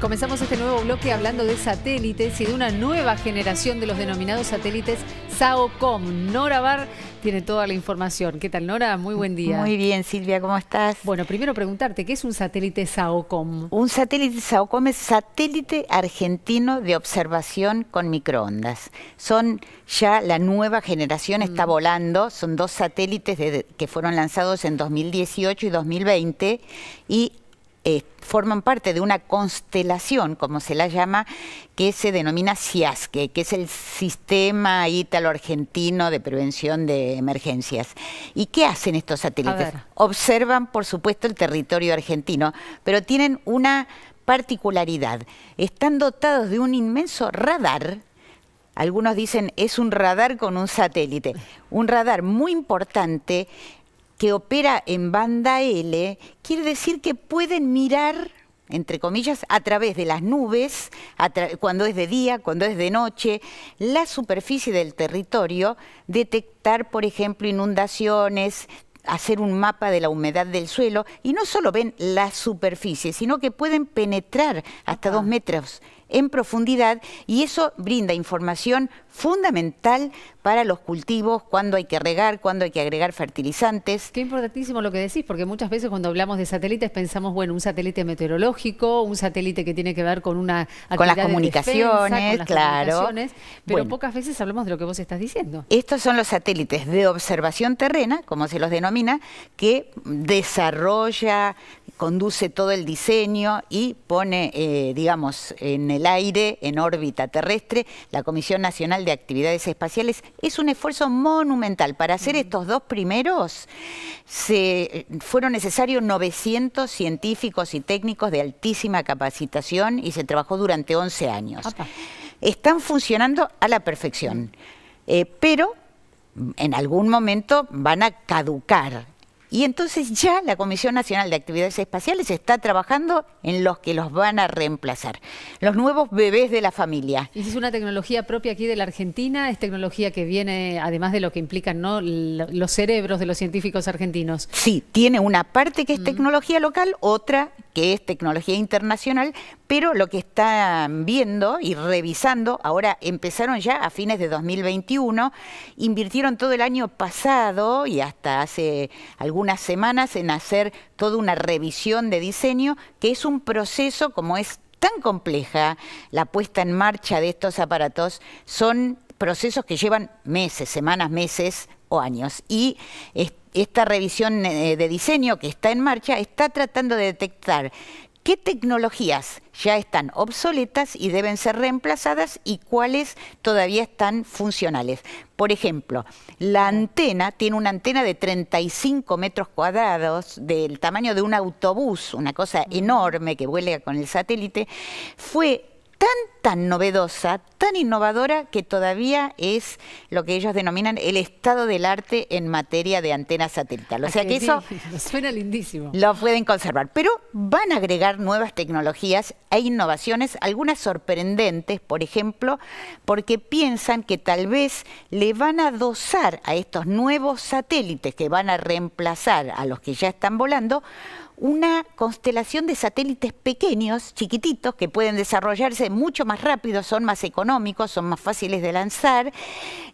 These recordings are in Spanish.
Comenzamos este nuevo bloque hablando de satélites y de una nueva generación de los denominados satélites SAOCOM. Nora Bar tiene toda la información. ¿Qué tal, Nora? Muy buen día. Muy bien, Silvia, ¿cómo estás? Bueno, primero preguntarte, ¿qué es un satélite SAOCOM? Un satélite SAOCOM es satélite argentino de observación con microondas. Son ya la nueva generación, está mm. volando, son dos satélites que fueron lanzados en 2018 y 2020 y eh, forman parte de una constelación, como se la llama, que se denomina CIASCE, que es el Sistema Ítalo-Argentino de Prevención de Emergencias. ¿Y qué hacen estos satélites? Observan, por supuesto, el territorio argentino, pero tienen una particularidad. Están dotados de un inmenso radar, algunos dicen es un radar con un satélite, un radar muy importante que opera en banda L, quiere decir que pueden mirar entre comillas, a través de las nubes, cuando es de día, cuando es de noche, la superficie del territorio, detectar, por ejemplo, inundaciones, hacer un mapa de la humedad del suelo, y no solo ven la superficie, sino que pueden penetrar hasta dos metros en profundidad y eso brinda información fundamental para los cultivos, cuándo hay que regar, cuándo hay que agregar fertilizantes. Qué importantísimo lo que decís, porque muchas veces cuando hablamos de satélites pensamos, bueno, un satélite meteorológico, un satélite que tiene que ver con una con las comunicaciones, con las claro. Comunicaciones, pero pocas veces hablamos de lo que vos estás diciendo. Estos son los satélites de observación terrena, como se los denomina, que desarrolla conduce todo el diseño y pone, eh, digamos, en el aire, en órbita terrestre, la Comisión Nacional de Actividades Espaciales. Es un esfuerzo monumental. Para hacer estos dos primeros se, eh, fueron necesarios 900 científicos y técnicos de altísima capacitación y se trabajó durante 11 años. Están funcionando a la perfección, eh, pero en algún momento van a caducar y entonces ya la Comisión Nacional de Actividades Espaciales está trabajando en los que los van a reemplazar, los nuevos bebés de la familia. es una tecnología propia aquí de la Argentina, es tecnología que viene, además de lo que implican ¿no? los cerebros de los científicos argentinos. Sí, tiene una parte que es mm. tecnología local, otra que es tecnología internacional, pero lo que están viendo y revisando, ahora empezaron ya a fines de 2021, invirtieron todo el año pasado y hasta hace algunas semanas en hacer toda una revisión de diseño, que es un proceso como es tan compleja la puesta en marcha de estos aparatos, son procesos que llevan meses, semanas, meses o años. Y esta revisión eh, de diseño que está en marcha está tratando de detectar qué tecnologías ya están obsoletas y deben ser reemplazadas y cuáles todavía están funcionales. Por ejemplo, la antena tiene una antena de 35 metros cuadrados del tamaño de un autobús, una cosa enorme que vuela con el satélite, fue tan tan novedosa, tan innovadora, que todavía es lo que ellos denominan el estado del arte en materia de antena satelital. O sea que eso... Suena lindísimo. Lo pueden conservar, pero van a agregar nuevas tecnologías e innovaciones, algunas sorprendentes, por ejemplo, porque piensan que tal vez le van a dosar a estos nuevos satélites que van a reemplazar a los que ya están volando, una constelación de satélites pequeños, chiquititos, que pueden desarrollarse mucho más más rápidos, son más económicos, son más fáciles de lanzar,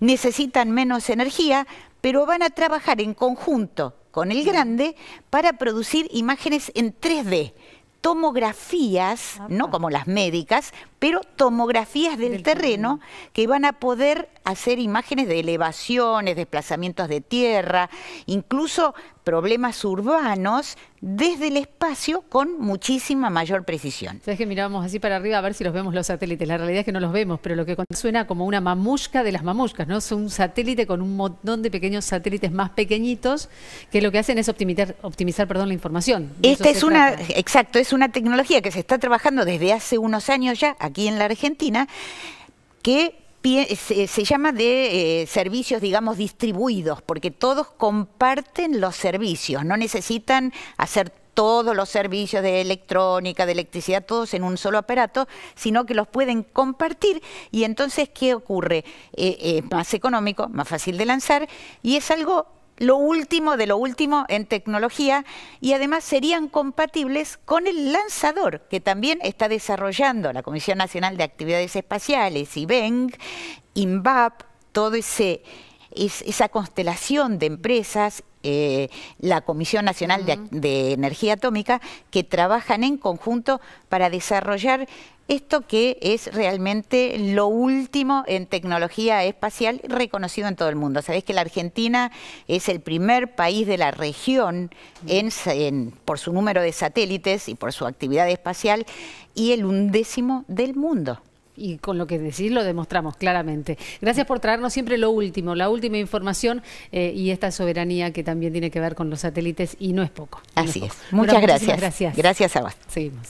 necesitan menos energía, pero van a trabajar en conjunto con el grande para producir imágenes en 3D tomografías, no como las médicas, pero tomografías del, terreno que van a poder hacer imágenes de elevaciones, desplazamientos de tierra, incluso problemas urbanos desde el espacio con muchísima mayor precisión. Sabes que miramos así para arriba a ver si los vemos los satélites. La realidad es que no los vemos, pero lo que suena como una mamushka de las mamushkas, ¿no? Es un satélite con un montón de pequeños satélites más pequeñitos que lo que hacen es optimizar, optimizar perdón, la información. Esta es una, exacto, es una tecnología que se está trabajando desde hace unos años ya aquí en la Argentina que se, llama de eh, servicios, digamos, distribuidos, porque todos comparten los servicios, no necesitan hacer todos los servicios de electrónica, de electricidad, todos en un solo aparato, sino que los pueden compartir y entonces, ¿qué ocurre? Eh, es más económico, más fácil de lanzar y es algo lo último de lo último en tecnología y además serían compatibles con el lanzador que también está desarrollando la Comisión Nacional de Actividades Espaciales, IBENG, INVAP, todo ese esa constelación de empresas, eh, la Comisión Nacional de, Energía Atómica, que trabajan en conjunto para desarrollar esto que es realmente lo último en tecnología espacial reconocido en todo el mundo. Sabéis que la Argentina es el primer país de la región por su número de satélites y por su actividad espacial y el undécimo del mundo y con lo que decís lo demostramos claramente. Gracias por traernos siempre lo último, la última información eh, y esta soberanía que también tiene que ver con los satélites y no es poco. Así es. Muchas gracias. Gracias. Gracias a vos. Seguimos.